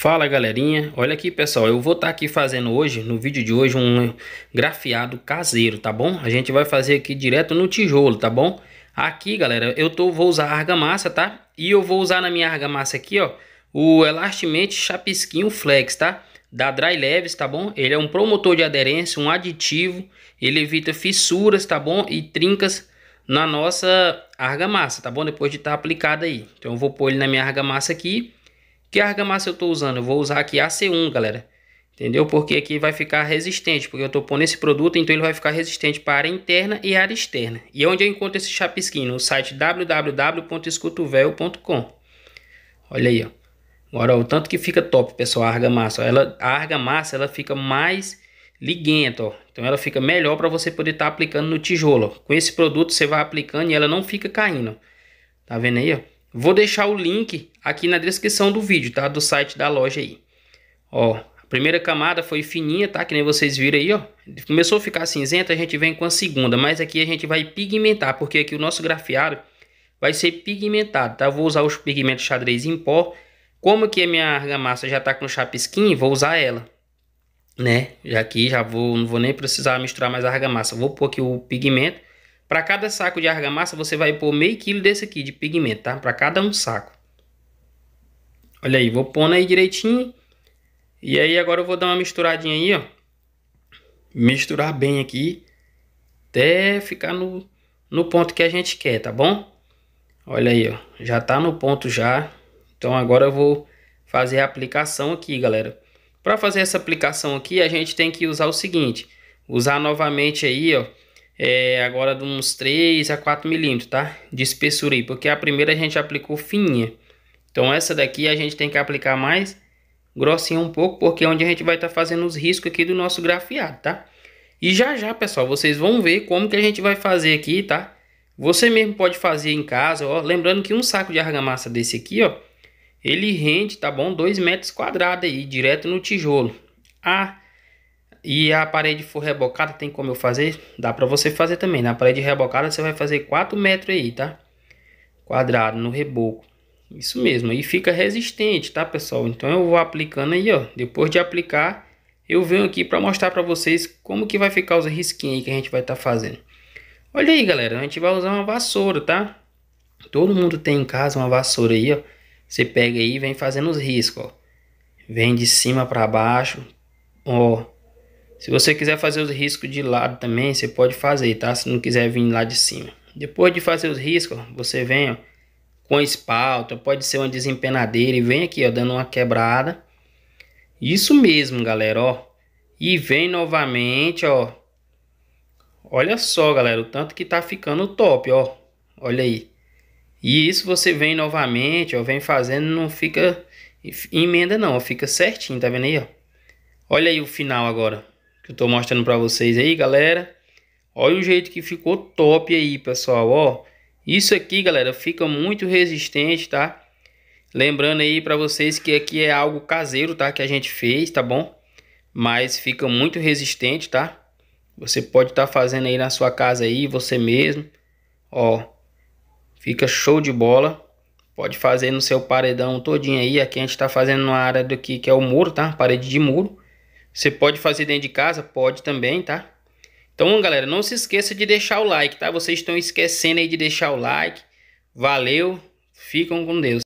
Fala galerinha, olha aqui pessoal, eu vou estar tá aqui fazendo hoje, no vídeo de hoje, um grafiado caseiro, tá bom? A gente vai fazer aqui direto no tijolo, tá bom? Aqui galera, eu tô, vou usar argamassa, tá? E eu vou usar na minha argamassa aqui, ó, o Elastimate Chapisquinho Flex, tá? Da Dry Leves, tá bom? Ele é um promotor de aderência, um aditivo, ele evita fissuras, tá bom? E trincas na nossa argamassa, tá bom? Depois de estar tá aplicada aí. Então eu vou pôr ele na minha argamassa aqui que argamassa eu estou usando? Eu vou usar aqui AC1, galera. Entendeu? Porque aqui vai ficar resistente, porque eu estou pondo esse produto, então ele vai ficar resistente para área interna e área externa. E é onde eu encontro esse chapisquinho? No site www.escutovel.com. Olha aí, ó. Agora, o tanto que fica top, pessoal, a argamassa. Ela, a argamassa, ela fica mais liguenta, ó. Então, ela fica melhor para você poder estar tá aplicando no tijolo. Com esse produto, você vai aplicando e ela não fica caindo. Tá vendo aí, ó? Vou deixar o link aqui na descrição do vídeo, tá? Do site da loja aí. Ó, a primeira camada foi fininha, tá? Que nem vocês viram aí, ó. Começou a ficar cinzenta, a gente vem com a segunda. Mas aqui a gente vai pigmentar, porque aqui o nosso grafiário vai ser pigmentado, tá? Eu vou usar os pigmentos xadrez em pó. Como que a minha argamassa já tá com chapisquinho, vou usar ela, né? Já aqui já vou, não vou nem precisar misturar mais a argamassa. Vou pôr aqui o pigmento para cada saco de argamassa, você vai pôr meio quilo desse aqui de pigmento, tá? Para cada um saco. Olha aí, vou pondo aí direitinho. E aí agora eu vou dar uma misturadinha aí, ó. Misturar bem aqui. Até ficar no, no ponto que a gente quer, tá bom? Olha aí, ó. Já tá no ponto já. Então agora eu vou fazer a aplicação aqui, galera. Para fazer essa aplicação aqui, a gente tem que usar o seguinte. Usar novamente aí, ó é, agora de uns 3 a 4 milímetros, tá? De espessura aí, porque a primeira a gente aplicou fininha. Então essa daqui a gente tem que aplicar mais grossinha um pouco, porque é onde a gente vai estar tá fazendo os riscos aqui do nosso grafiado, tá? E já já, pessoal, vocês vão ver como que a gente vai fazer aqui, tá? Você mesmo pode fazer em casa, ó. Lembrando que um saco de argamassa desse aqui, ó, ele rende, tá bom? 2 metros quadrados aí, direto no tijolo. Ah e a parede for rebocada, tem como eu fazer? Dá para você fazer também. Na parede rebocada, você vai fazer 4 metros aí, tá? Quadrado no reboco. Isso mesmo. E fica resistente, tá, pessoal? Então, eu vou aplicando aí, ó. Depois de aplicar, eu venho aqui para mostrar para vocês como que vai ficar os risquinhos aí que a gente vai estar tá fazendo. Olha aí, galera. A gente vai usar uma vassoura, tá? Todo mundo tem em casa uma vassoura aí, ó. Você pega aí e vem fazendo os riscos, ó. Vem de cima para baixo, ó se você quiser fazer os riscos de lado também, você pode fazer, tá? Se não quiser vir lá de cima. Depois de fazer os riscos, você vem ó, com espalta, pode ser uma desempenadeira e vem aqui, ó, dando uma quebrada. Isso mesmo, galera, ó. E vem novamente, ó. Olha só, galera, o tanto que tá ficando top, ó. Olha aí. E isso você vem novamente, ó, vem fazendo, não fica emenda não, ó, fica certinho, tá vendo aí, ó. Olha aí o final agora que eu tô mostrando para vocês aí, galera. Olha o jeito que ficou top aí, pessoal, ó. Isso aqui, galera, fica muito resistente, tá? Lembrando aí para vocês que aqui é algo caseiro, tá? Que a gente fez, tá bom? Mas fica muito resistente, tá? Você pode estar tá fazendo aí na sua casa aí, você mesmo. Ó, fica show de bola. Pode fazer no seu paredão todinho aí. Aqui a gente está fazendo na área do que, que é o muro, tá? Parede de muro. Você pode fazer dentro de casa? Pode também, tá? Então, galera, não se esqueça de deixar o like, tá? Vocês estão esquecendo aí de deixar o like. Valeu, ficam com Deus.